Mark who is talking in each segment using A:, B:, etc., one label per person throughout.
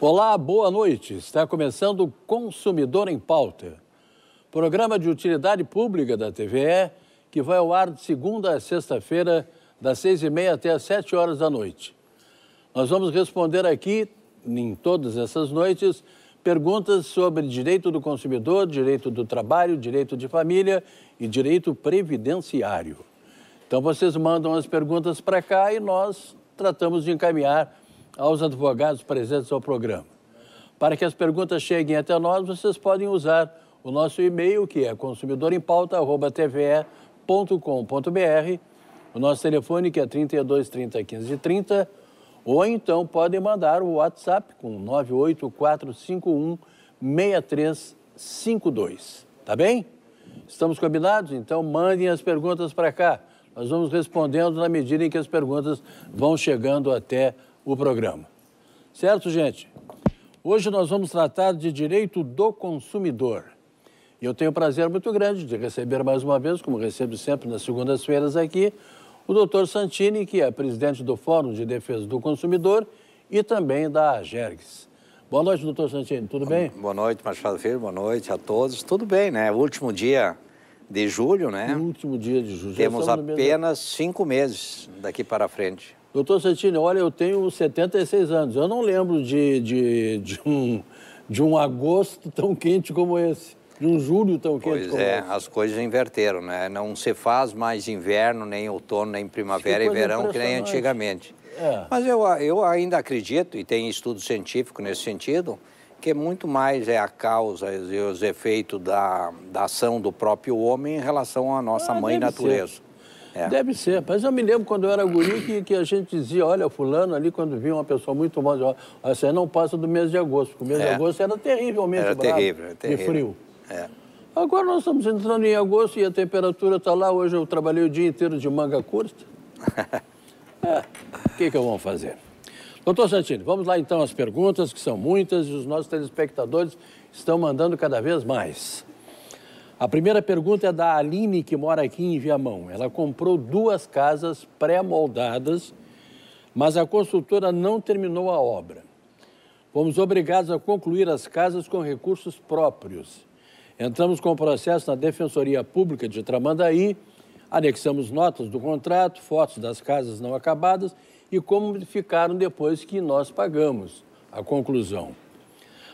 A: Olá, boa noite. Está começando o Consumidor em Pauta, programa de utilidade pública da TVE que vai ao ar de segunda a sexta-feira das seis e meia até as sete horas da noite. Nós vamos responder aqui, em todas essas noites, perguntas sobre direito do consumidor, direito do trabalho, direito de família e direito previdenciário. Então vocês mandam as perguntas para cá e nós tratamos de encaminhar aos advogados presentes ao programa. Para que as perguntas cheguem até nós, vocês podem usar o nosso e-mail, que é consumidorempauta.tve.com.br o nosso telefone que é 32 30 15 30, ou então podem mandar o WhatsApp com 98451 6352. Tá bem? Estamos combinados? Então mandem as perguntas para cá. Nós vamos respondendo na medida em que as perguntas vão chegando até o programa. Certo, gente? Hoje nós vamos tratar de direito do consumidor. E eu tenho o prazer muito grande de receber mais uma vez, como recebo sempre nas segundas-feiras aqui, o doutor Santini, que é presidente do Fórum de Defesa do Consumidor e também da AGERGS. Boa noite, doutor Santini, tudo bem?
B: Boa noite, Machado Filho, boa noite a todos. Tudo bem, né? O último dia de julho, né? O
A: último dia de julho. Temos apenas
B: mesmo... cinco meses daqui para frente.
A: Doutor Santini, olha, eu tenho 76 anos. Eu não lembro de, de, de, um, de um agosto tão quente como esse de um julho tão quente pois é,
B: as coisas inverteram, né? Não se faz mais inverno, nem outono, nem primavera e verão que nem antigamente. É. Mas eu, eu ainda acredito, e tem estudo científico nesse sentido, que muito mais é a causa e os efeitos da, da ação do próprio
A: homem em relação à nossa ah, mãe natureza. É. Deve ser, mas eu me lembro quando eu era guri que, que a gente dizia, olha, fulano ali, quando via uma pessoa muito mal, você não passa do mês de agosto, porque o mês é. de agosto era terrivelmente era bravo terrível, era terrível. e frio. É. Agora nós estamos entrando em agosto e a temperatura está lá. Hoje eu trabalhei o dia inteiro de manga curta. É, o é. que, que eu vou fazer? Doutor Santini, vamos lá então às perguntas, que são muitas e os nossos telespectadores estão mandando cada vez mais. A primeira pergunta é da Aline, que mora aqui em Viamão. Ela comprou duas casas pré-moldadas, mas a construtora não terminou a obra. Fomos obrigados a concluir as casas com recursos próprios. Entramos com o processo na Defensoria Pública de Tramandaí, anexamos notas do contrato, fotos das casas não acabadas e como ficaram depois que nós pagamos. A conclusão.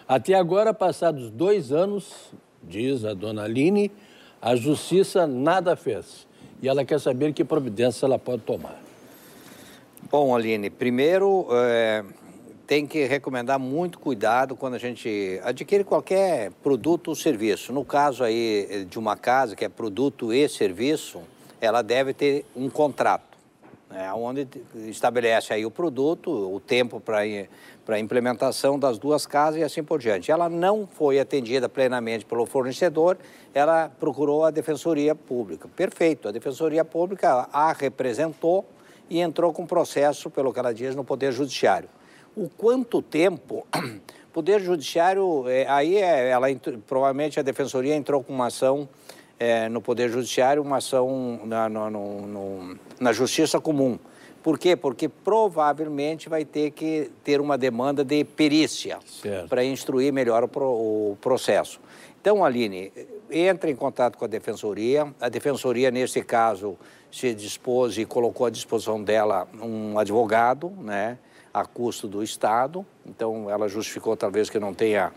A: Até agora, passados dois anos, diz a dona Aline, a justiça nada fez. E ela quer saber que providência ela pode tomar.
B: Bom, Aline, primeiro, é, tem que recomendar muito cuidado quando a gente adquire qualquer produto ou serviço. No caso aí eh, de uma casa que é produto e serviço, ela deve ter um contrato, né, onde estabelece aí o produto, o tempo para a implementação das duas casas e assim por diante. Ela não foi atendida plenamente pelo fornecedor, ela procurou a Defensoria Pública. Perfeito, a Defensoria Pública a representou e entrou com processo, pelo que ela diz, no Poder Judiciário o quanto tempo Poder Judiciário, é, aí é, ela, provavelmente a Defensoria entrou com uma ação é, no Poder Judiciário, uma ação na, no, no, na Justiça Comum. Por quê? Porque provavelmente vai ter que ter uma demanda de perícia para instruir melhor o, pro, o processo. Então, Aline, entre em contato com a Defensoria. A Defensoria, nesse caso, se dispôs e colocou à disposição dela um advogado, né? a custo do Estado, então ela justificou talvez que não tenha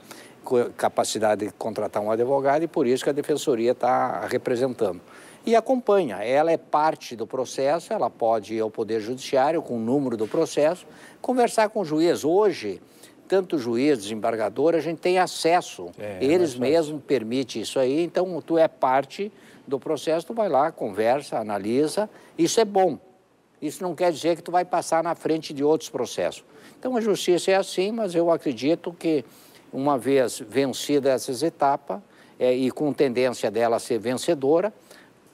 B: capacidade de contratar um advogado e por isso que a defensoria está representando. E acompanha, ela é parte do processo, ela pode ir ao Poder Judiciário com o número do processo, conversar com o juiz. Hoje, tanto juiz, desembargador, a gente tem acesso. É, é Eles é mesmos permitem isso aí. Então, tu é parte do processo, tu vai lá, conversa, analisa. Isso é bom isso não quer dizer que tu vai passar na frente de outros processos. Então a justiça é assim, mas eu acredito que uma vez vencida essas etapas é, e com tendência dela ser vencedora,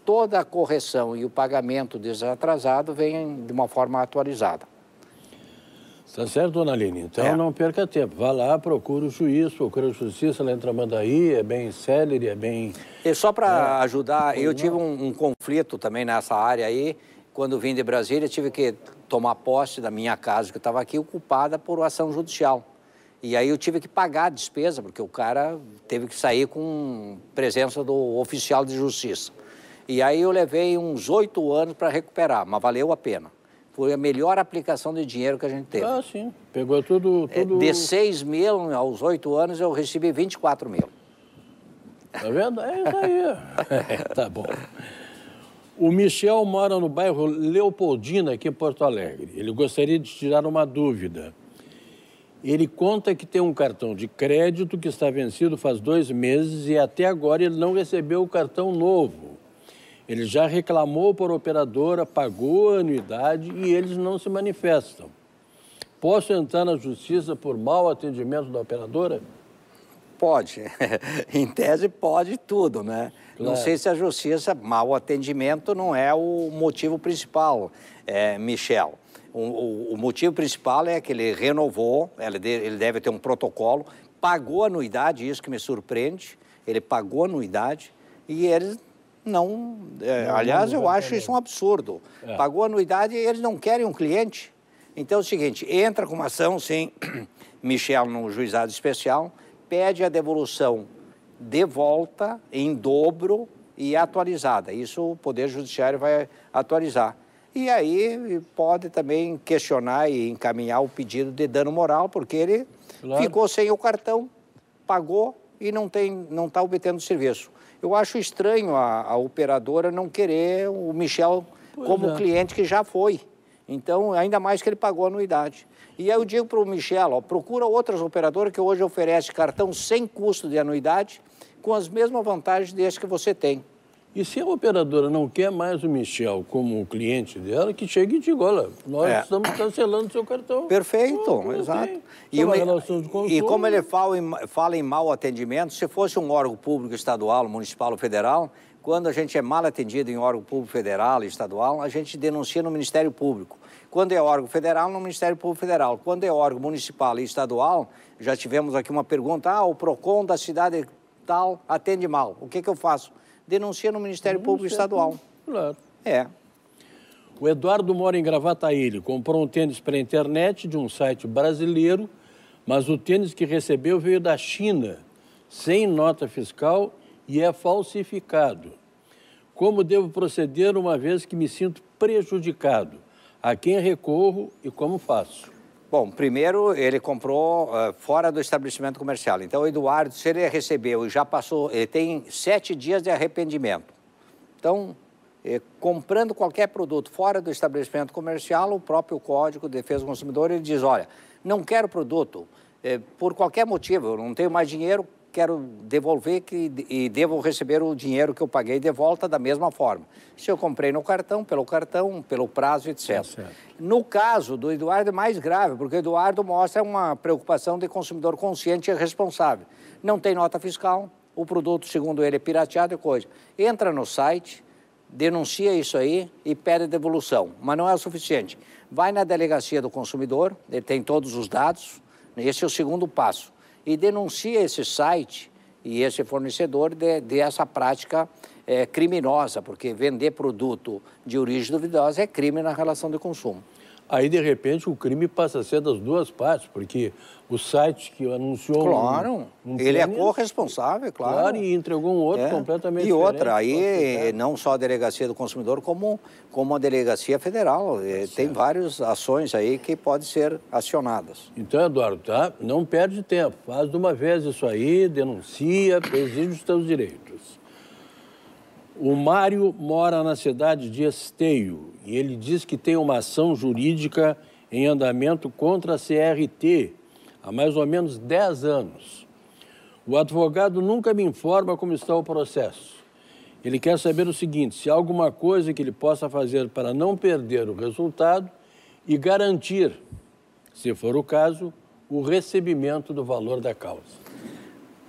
B: toda a correção e o pagamento desatrasado vem de uma forma
A: atualizada. Tá certo, dona Aline? Então é. não perca tempo. Vá lá, procura o juiz, procura a justiça entra, em Tramandaí, é bem célere, é bem... E só para é. Né?
B: ajudar, eu tive um, um conflito também nessa área aí, quando vim de Brasília, tive que tomar posse da minha casa, que estava aqui, ocupada por ação judicial. E aí eu tive que pagar a despesa, porque o cara teve que sair com presença do oficial de justiça. E aí eu levei uns oito anos para recuperar, mas valeu a pena. Foi a melhor aplicação de dinheiro que a gente teve. Ah,
A: sim. Pegou tudo... É, tudo... De
B: 6 mil aos
A: oito anos, eu recebi 24 mil. Tá vendo? É isso aí. tá bom. O Michel mora no bairro Leopoldina, aqui em Porto Alegre. Ele gostaria de tirar uma dúvida. Ele conta que tem um cartão de crédito que está vencido faz dois meses e até agora ele não recebeu o cartão novo. Ele já reclamou por operadora, pagou a anuidade e eles não se manifestam. Posso entrar na justiça por mau atendimento da operadora? Pode. em tese, pode tudo, né? Claro. Não sei se a
B: justiça, mau atendimento não é o motivo principal, é, Michel. O, o, o, motivo principal é que ele renovou, ele deve ter um protocolo, pagou anuidade, isso que me surpreende. Ele pagou anuidade e eles não. É, não aliás, não eu acho isso um absurdo. É. Pagou anuidade e eles não querem um cliente. Então é o seguinte: entra com uma ação, sim, Michel, no juizado especial, pede a devolução de volta, em dobro e atualizada. Isso o Poder Judiciário vai atualizar. E aí pode também questionar e encaminhar o pedido de dano moral, porque ele claro. ficou sem o cartão, pagou e não tem, não está obtendo serviço. Eu acho estranho a, a operadora não querer o Michel pois como é. cliente que já foi. Então, ainda mais que ele pagou a anuidade. E aí eu digo para o Michel, ó, procura outras operadoras que hoje
A: oferecem cartão sem custo de anuidade, com as mesmas vantagens desse que você tem. E se a operadora não quer mais o Michel como cliente dela, que chegue e diga, olha, nós é. estamos cancelando seu cartão. Perfeito, oh, exato. E, uma, e, como ele
B: fala em, fala em mau atendimento, se fosse um órgão público estadual, municipal ou federal, quando a gente é mal atendido em órgão público federal e estadual, a gente denuncia no Ministério Público. Quando é órgão federal, no Ministério Público Federal. Quando é órgão municipal e estadual, já tivemos aqui uma pergunta: ah, o PROCON da cidade tal atende mal. O que, é que eu faço? Denuncia no Ministério Denuncia Público Estadual.
A: Claro. É. O Eduardo mora em Gravataí. Ele comprou um tênis pela internet de um site brasileiro, mas o tênis que recebeu veio da China, sem nota fiscal e é falsificado. Como devo proceder uma vez que me sinto prejudicado? A quem recorro e como faço? Bom, primeiro ele comprou uh, fora do estabelecimento
B: comercial. Então, o Eduardo, se ele recebeu e já passou, ele tem sete dias de arrependimento. Então, eh, comprando qualquer produto fora do estabelecimento comercial, o próprio Código de Defesa do Consumidor ele diz: olha, não quero produto eh, por qualquer motivo, eu não tenho mais dinheiro, quero devolver que, e devo receber o dinheiro que eu paguei de volta da mesma forma. Se eu comprei no cartão, pelo cartão, pelo prazo, etc. É tá no caso do Eduardo é mais grave, porque o Eduardo mostra uma preocupação de consumidor consciente e responsável. Não tem nota fiscal, o produto, segundo ele, é pirateado e coisa. Entra no site, denuncia isso aí e pede devolução, mas não é o suficiente. Vai na delegacia do consumidor, ele tem todos os dados, esse é o segundo passo e denuncia esse site e esse fornecedor dessa de, de prática é,
A: criminosa, porque vender produto de origem duvidosa é crime na relação de consumo. Aí, de repente, o crime passa a ser das duas partes, porque o site que anunciou. Claro, um, um ele é corresponsável, claro. Claro, e entregou um outro é. completamente. E outra, aí
B: eh, não só a delegacia do consumidor, como, como a delegacia federal. Eh, tem várias
A: ações aí que podem ser acionadas. Então, Eduardo, tá? Não perde tempo. Faz de uma vez isso aí, denuncia, exige os teus direitos. O Mário mora na cidade de Esteio e ele diz que tem uma ação jurídica em andamento contra a CRT há mais ou menos 10 anos. O advogado nunca me informa como está o processo. Ele quer saber o seguinte: se há alguma coisa que ele possa fazer para não perder o resultado e garantir, se for o caso, o recebimento do valor da causa.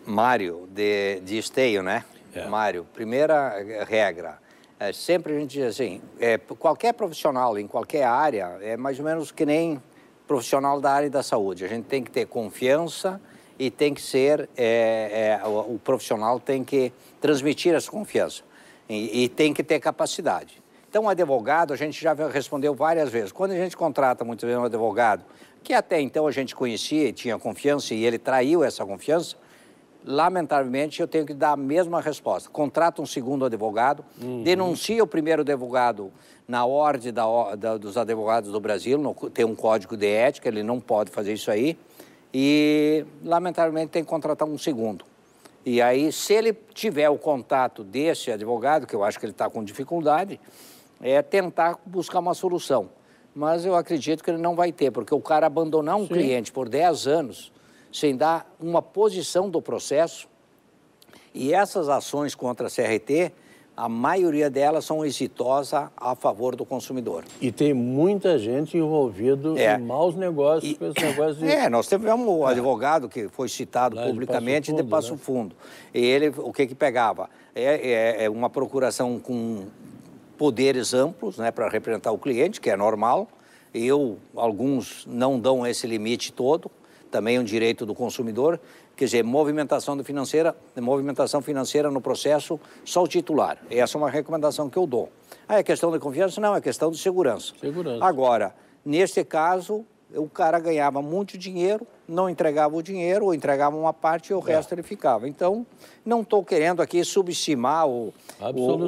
B: Mário, de, de esteio, né? É. Mário, primeira regra: é, sempre a gente diz assim, é, qualquer profissional em qualquer área é mais ou menos que nem profissional da área da saúde. A gente tem que ter confiança e tem que ser, é, é o, o, profissional tem que transmitir essa confiança e, e tem que ter capacidade. Então, um advogado, a gente já respondeu várias vezes. Quando a gente contrata muitas vezes um advogado, que até então a gente conhecia e tinha confiança e ele traiu essa confiança, lamentavelmente, eu tenho que dar a mesma resposta. Contrata um segundo advogado, uhum. denuncia o primeiro advogado na ordem da, da, dos advogados do Brasil, no, tem um código de ética, ele não pode fazer isso aí, e, lamentavelmente, tem que contratar um segundo. E aí, se ele tiver o contato desse advogado, que eu acho que ele está com dificuldade, é tentar buscar uma solução. Mas eu acredito que ele não vai ter, porque o cara abandonar um Sim. cliente por 10 anos sem dar uma posição do processo. E essas ações contra a CRT, a maioria delas são exitosas a favor do consumidor.
A: E tem muita gente envolvida é. em
B: maus negócios e... com esse negócio de... É, nós tivemos um é. advogado que foi citado Lá publicamente de Passo Fundo. De Passo né? Fundo. Né? E ele, o que que pegava? É, é, é uma procuração com poderes amplos né, para representar o cliente, que é normal. Eu, alguns não dão esse limite todo, também é um direito do consumidor, quer dizer, movimentação financeira, movimentação financeira no processo, só o titular. Essa é uma recomendação que eu dou. Ah, é questão da confiança? Não, é questão de segurança. Segurança. Agora, neste caso, o cara ganhava muito dinheiro, não entregava o dinheiro, ou entregava uma parte e o é. resto ele ficava. Então, não estou querendo aqui subestimar ou,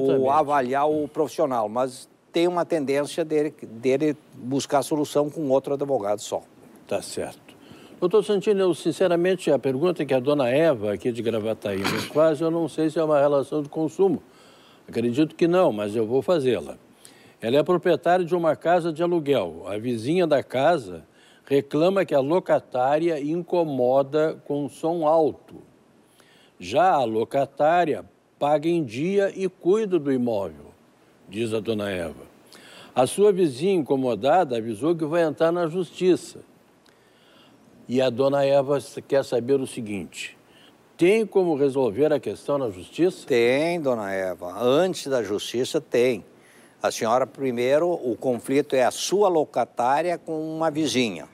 B: ou avaliar o profissional, mas tem uma tendência dele, dele buscar solução com outro advogado só. Tá certo.
A: Doutor Santino, eu sinceramente, a pergunta que a dona Eva aqui de Gravataí nos faz, eu não sei se é uma relação de consumo. Acredito que não, mas eu vou fazê-la. Ela é proprietária de uma casa de aluguel. A vizinha da casa reclama que a locatária incomoda com som alto. Já a locatária paga em dia e cuida do imóvel, diz a dona Eva. A sua vizinha incomodada avisou que vai entrar na justiça. E a dona Eva quer saber o seguinte: tem como resolver a questão na justiça? Tem, dona Eva. Antes
B: da justiça, tem. A senhora, primeiro, o conflito é a sua locatária com uma vizinha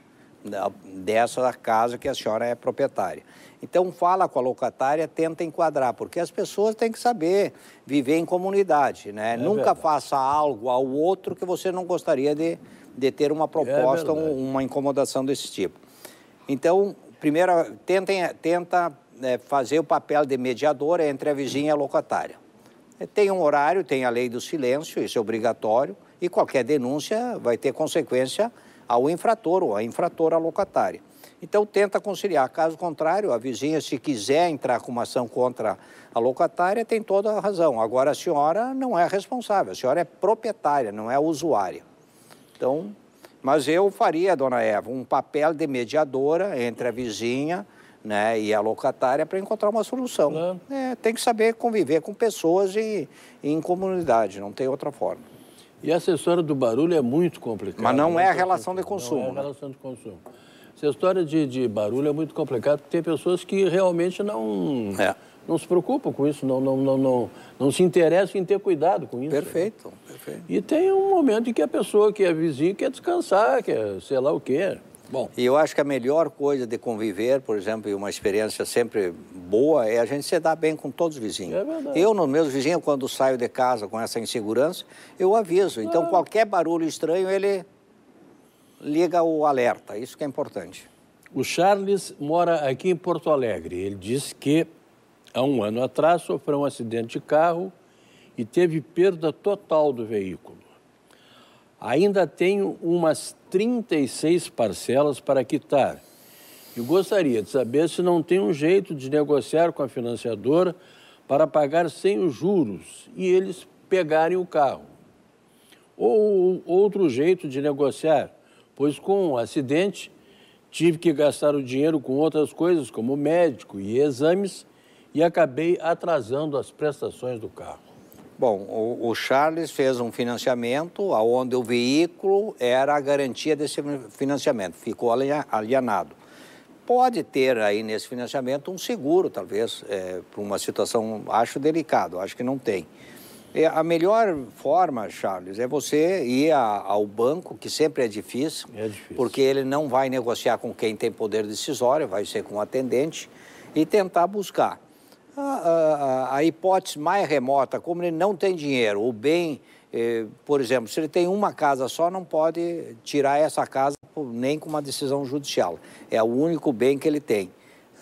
B: dessa casa que a senhora é proprietária. Então, fala com a locatária, tenta enquadrar, porque as pessoas têm que saber viver em comunidade, né? É Nunca verdade. faça algo ao outro que você não gostaria de, de ter uma é proposta, é uma incomodação desse tipo. Então, primeiro, tentem, tenta é, fazer o papel de mediadora entre a vizinha e a locatária. É, tem um horário, tem a lei do silêncio, isso é obrigatório, e qualquer denúncia vai ter consequência ao infrator ou à infratora locatária. Então, tenta conciliar. Caso contrário, a vizinha, se quiser entrar com uma ação contra a locatária, tem toda a razão. Agora, a senhora não é responsável, a senhora é proprietária, não é usuária. Então, mas eu faria, dona Eva, um papel de mediadora entre a vizinha né, e a locatária para encontrar uma solução. É, tem que saber conviver com pessoas e, e, em comunidade,
A: não tem outra forma. E a história do barulho é muito complicada. Mas não, não é, é a relação de consumo. Não é a né? relação de consumo. Essa história de, de barulho é muito complicada porque tem pessoas que realmente não. É não se preocupam com isso, não, não, não, não, não se interessam em ter cuidado com isso. Perfeito, né? perfeito. E tem um momento em que a pessoa que é vizinho quer descansar,
B: quer sei lá o quê. Bom. E eu acho que a melhor coisa de conviver, por exemplo, e uma experiência sempre boa, é a gente se dar bem com todos os vizinhos. É verdade. Eu, nos meus vizinhos, quando saio de casa com essa insegurança, eu aviso. Então, ah. qualquer barulho estranho, ele liga o alerta. Isso que é importante.
A: O Charles mora aqui em Porto Alegre. Ele diz que há um ano atrás, sofreu um acidente de carro e teve perda total do veículo. Ainda tenho umas 36 parcelas para quitar e gostaria de saber se não tem um jeito de negociar com a financiadora para pagar sem os juros e eles pegarem o carro. Ou outro jeito de negociar, pois com o um acidente tive que gastar o dinheiro com outras coisas, como médico e exames, e acabei atrasando as prestações do carro. Bom,
B: o, o Charles fez um financiamento onde o veículo era a garantia desse financiamento, ficou alienado. Pode ter aí nesse financiamento um seguro, talvez, é, para uma situação, acho delicado, acho que não tem. É, a melhor forma, Charles, é você ir a, ao banco, que sempre é difícil, é difícil, porque ele não vai negociar com quem tem poder decisório, vai ser com o atendente, e tentar buscar a, a, hipótese mais remota, como ele não tem dinheiro, o bem, eh, por exemplo, se ele tem uma casa só, não pode tirar essa casa nem com uma decisão judicial. É o único bem que ele tem.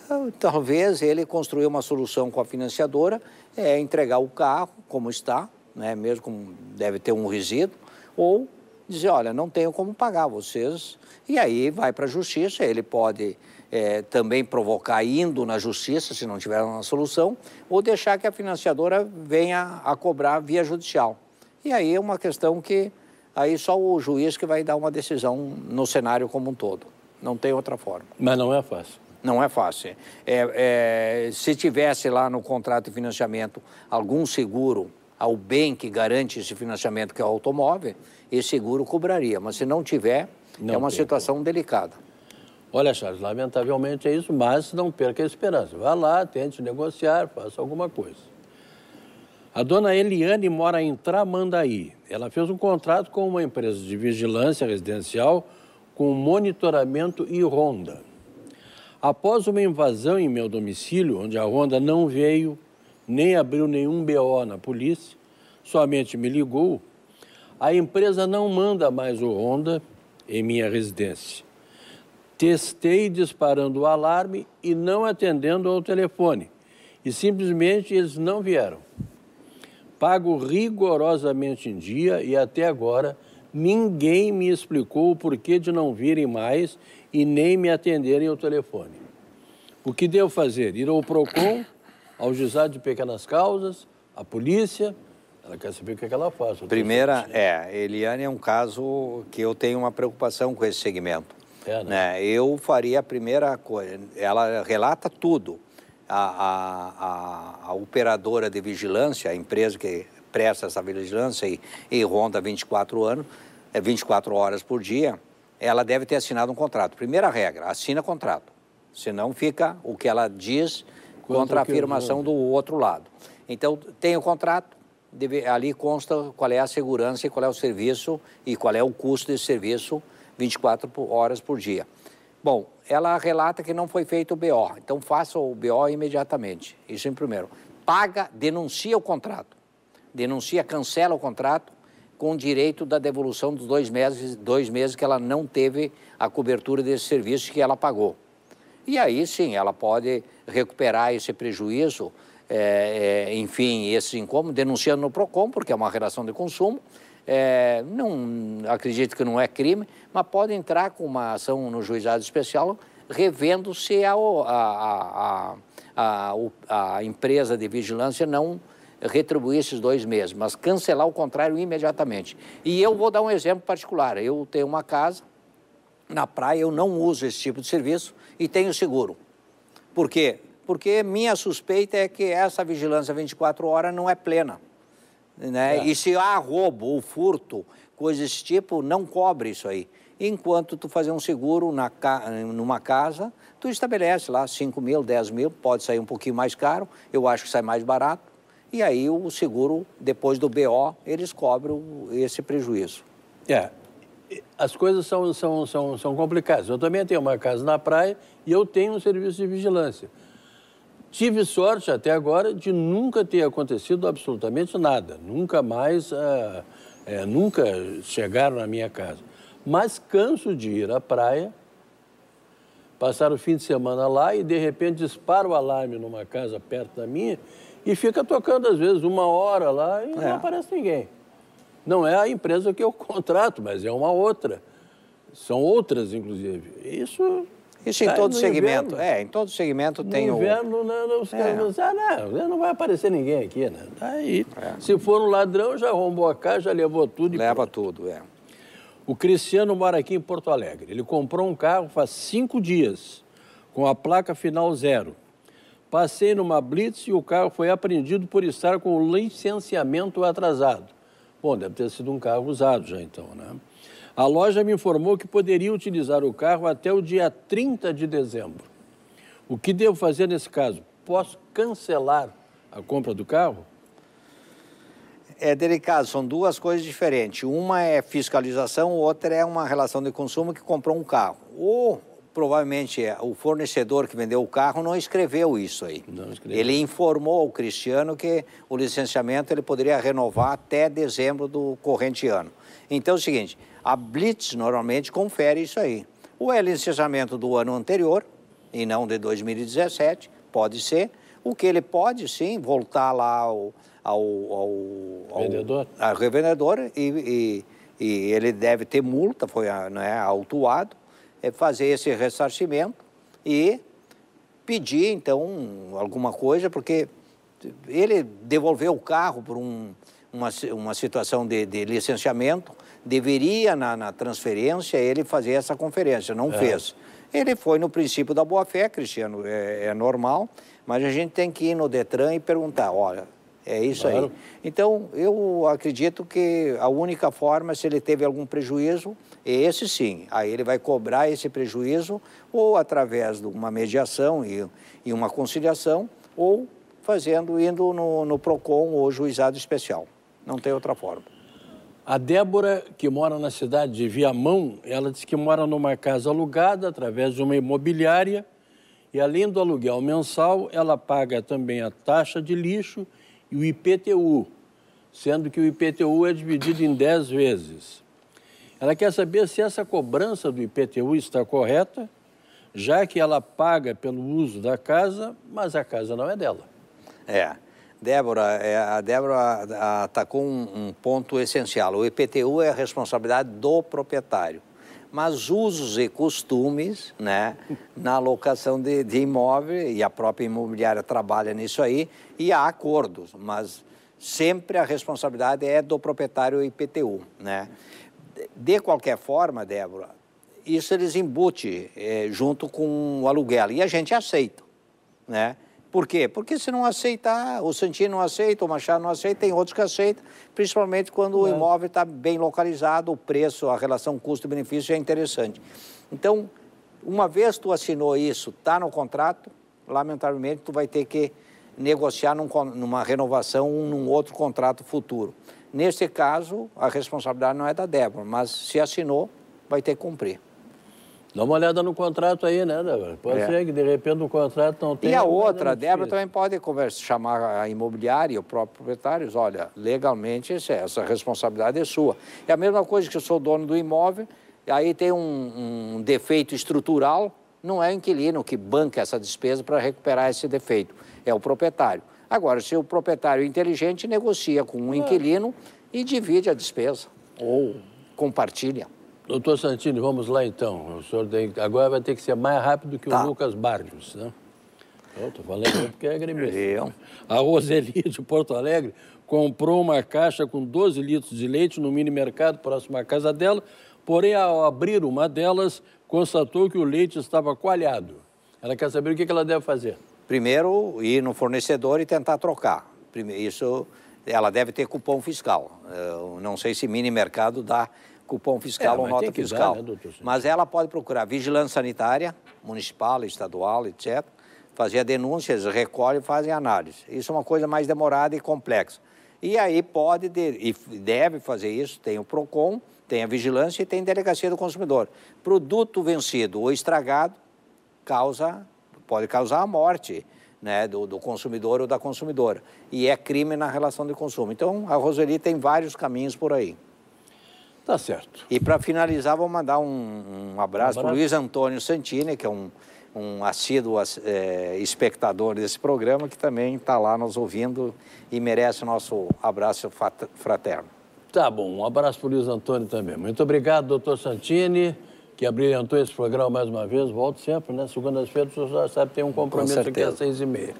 B: Então, talvez ele construir uma solução com a financiadora, é entregar o carro como está, né, mesmo como deve ter um resíduo, ou dizer, olha, não tenho como pagar vocês. E aí vai para a justiça, ele pode é, também provocar indo na justiça, se não tiver uma solução, ou deixar que a financiadora venha a cobrar via judicial. E aí é uma questão que aí só o juiz que vai dar uma decisão no cenário como um todo. Não tem outra forma.
A: Mas não é fácil.
B: Não é fácil. É, é, se tivesse lá no contrato de financiamento algum seguro ao bem que garante esse financiamento, que é o automóvel, esse seguro cobraria. Mas se não tiver,
A: não é uma situação como. delicada. Olha, Charles, lamentavelmente é isso, mas não perca a esperança. Vá lá, tente negociar, faça alguma coisa. A dona Eliane mora em Tramandaí. Ela fez um contrato com uma empresa de vigilância residencial com monitoramento e ronda. Após uma invasão em meu domicílio, onde a ronda não veio, nem abriu nenhum BO na polícia, somente me ligou, a empresa não manda mais o ronda em minha residência testei disparando o alarme e não atendendo ao telefone. E simplesmente eles não vieram. Pago rigorosamente em dia e até agora ninguém me explicou o porquê de não virem mais e nem me atenderem ao telefone. O que devo fazer? Ir ao PROCON, ao juizado de pequenas causas, à polícia, ela quer saber o que, é que ela faz. Primeira,
B: é, Eliane é um caso
A: que eu tenho uma preocupação com
B: esse segmento. Bacana. Né? Eu faria a primeira coisa. Ela relata tudo. A, a, a, a operadora de vigilância, a empresa que presta essa vigilância e, e ronda 24 anos, 24 é, horas por dia, ela deve ter assinado um contrato. Primeira regra, assina contrato. Senão fica o que ela diz contra a afirmação do outro lado. Então, tem o contrato, deve, ali consta qual é a segurança e qual é o serviço e qual é o custo desse serviço 24 horas por dia. Bom, ela relata que não foi feito o BO, então faça o BO imediatamente. Isso em primeiro. Paga, denuncia o contrato. Denuncia, cancela o contrato com direito da devolução dos dois meses, dois meses que ela não teve a cobertura desse serviço que ela pagou. E aí sim, ela pode recuperar esse prejuízo, é, é, enfim, esse incômodo, denunciando no PROCON, porque é uma relação de consumo, é, não acredito que não é crime, mas pode entrar com uma ação no juizado especial revendo-se a, a, a, a, empresa de vigilância não retribuir esses dois meses, mas cancelar o contrário imediatamente. E eu vou dar um exemplo particular. Eu tenho uma casa na praia, eu não uso esse tipo de serviço e tenho seguro. Por quê? Porque minha suspeita é que essa vigilância 24 horas não é plena. Né? É. E se há roubo ou furto, coisas desse tipo, não cobre isso aí. Enquanto tu fazer um seguro na, numa casa, tu estabelece lá 5 mil, 10 mil, pode sair um pouquinho mais caro, eu acho que sai mais barato. E aí o seguro, depois do BO, eles cobram esse prejuízo.
A: É, as coisas são, são, são, são complicadas. Eu também tenho uma casa na praia e eu tenho um serviço de vigilância. Tive sorte até agora de nunca ter acontecido absolutamente nada, nunca mais, ah, é, nunca chegaram na minha casa. Mas canso de ir à praia, passar o fim de semana lá e de repente disparo o alarme numa casa perto da minha e fica tocando às vezes uma hora lá e é. não aparece ninguém. Não é a empresa que eu contrato, mas é uma outra. São outras, inclusive. Isso isso assim, em tá, todo segmento. Inverno, é, em todo segmento tem no inverno, o. Inverno, não né, né, os é. Ah, não, não vai aparecer ninguém aqui, né? Tá aí, é. se for um ladrão, já arrombou a casa, já levou tudo. Leva pronto. tudo, é. O Cristiano mora aqui em Porto Alegre. Ele comprou um carro faz cinco dias, com a placa final zero. Passei numa blitz e o carro foi apreendido por estar com o licenciamento atrasado. Bom, deve ter sido um carro usado já então, né? A loja me informou que poderia utilizar o carro até o dia 30 de dezembro. O que devo fazer nesse caso? Posso cancelar a compra do carro? É
B: delicado, são duas coisas diferentes. Uma é fiscalização, outra é uma relação de consumo que comprou um carro. Ou provavelmente é, o fornecedor que vendeu o carro não escreveu isso aí. Escreveu. Ele informou ao Cristiano que o licenciamento ele poderia renovar até dezembro do corrente ano. Então é o seguinte, a Blitz normalmente confere isso aí. Ou é licenciamento do ano anterior, e não de 2017, pode ser. O que ele pode sim voltar lá ao, ao, ao, ao revendedor, ao revendedor e, e, e, ele deve ter multa, foi né, autuado, é fazer esse ressarcimento e pedir então alguma coisa, porque ele devolveu o carro por um uma, uma situação de, de licenciamento, deveria, na, na, transferência, ele fazer essa conferência, não é. fez. Ele foi no princípio da boa-fé, Cristiano, é, é, normal, mas a gente tem que ir no Detran e perguntar, olha, é isso claro. aí. Então, eu acredito que a única forma, se ele teve algum prejuízo, é esse sim. Aí ele vai cobrar esse prejuízo ou através de uma mediação e, e uma conciliação ou fazendo, indo no, no PROCON ou juizado especial. Não tem
A: outra forma. A Débora, que mora na cidade de Viamão, ela diz que mora numa casa alugada através de uma imobiliária e, além do aluguel mensal, ela paga também a taxa de lixo e o IPTU, sendo que o IPTU é dividido em 10 vezes. Ela quer saber se essa cobrança do IPTU está correta, já que ela paga pelo uso da casa, mas a casa não é dela. É. É, Débora, a Débora atacou tá
B: um, um ponto essencial. O IPTU é a responsabilidade do proprietário mas usos e costumes né, na locação de, de, imóvel, e a própria imobiliária trabalha nisso aí, e há acordos, mas sempre a responsabilidade é do proprietário IPTU. Né? De qualquer forma, Débora, isso eles embute é, junto com o aluguel, e a gente aceita. Né? Por quê? Porque se não aceitar, o Santino não aceita, o Machado não aceita, tem outros que aceitam, principalmente quando é. o imóvel está bem localizado, o preço, a relação custo-benefício é interessante. Então, uma vez tu assinou isso, está no contrato, lamentavelmente tu vai ter que negociar num, numa renovação, num outro contrato futuro. Neste caso, a responsabilidade não é da Débora, mas se assinou, vai ter que cumprir. Dá uma olhada no contrato aí, né, Débora? Pode é. ser
A: que de repente o contrato não tenha. E a outra, a Débora também
B: pode conversa, chamar a imobiliária e o próprio proprietário. Olha, legalmente é, essa responsabilidade é sua. É a mesma coisa que eu sou dono do imóvel, e aí tem um, um defeito estrutural, não é o inquilino que banca essa despesa para recuperar esse defeito, é o proprietário. Agora, se o proprietário é inteligente, negocia com o um inquilino
A: e divide a despesa ou compartilha. Doutor Santini, vamos lá então. O senhor tem... agora vai ter que ser mais rápido que tá. o Lucas Barrios, né? Estou falando porque é gremista. A Roseli de Porto Alegre comprou uma caixa com 12 litros de leite no mini mercado próximo à casa dela, porém, ao abrir uma delas, constatou que o leite estava coalhado. Ela quer saber o que ela deve fazer.
B: Primeiro, ir no fornecedor e tentar trocar. Isso, ela deve ter cupom fiscal. Eu não sei se mini mercado dá cupom é, fiscal é, ou nota fiscal. Dar, né, mas ela pode procurar vigilância sanitária, municipal, estadual, etc. Fazer a denúncia, eles recolhem e fazem análise. Isso é uma coisa mais demorada e complexa. E aí pode e deve fazer isso, tem o PROCON, tem a vigilância e tem a delegacia do consumidor. Produto vencido ou estragado causa, pode causar a morte né, do, do consumidor ou da consumidora. E é crime na relação de consumo. Então, a Roseli tem vários caminhos por aí. Tá certo. E para finalizar, vou mandar um, um abraço para o Luiz Antônio Santini, que é um, um assíduo é, espectador desse programa, que também está lá nos ouvindo e merece o nosso abraço fraterno.
A: Tá bom, um abraço para o Luiz Antônio também. Muito obrigado, doutor Santini, que abrilhantou esse programa mais uma vez. Volto sempre, né? Segunda-feira, o senhor já sabe que tem um compromisso aqui às seis e meia.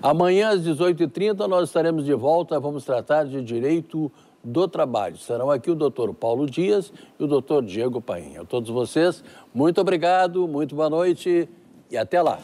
A: Amanhã, às 18h30, nós estaremos de volta. Vamos tratar de direito do Trabalho. Serão aqui o doutor Paulo Dias e o doutor Diego Painha. A todos vocês, muito obrigado, muito boa noite e até lá.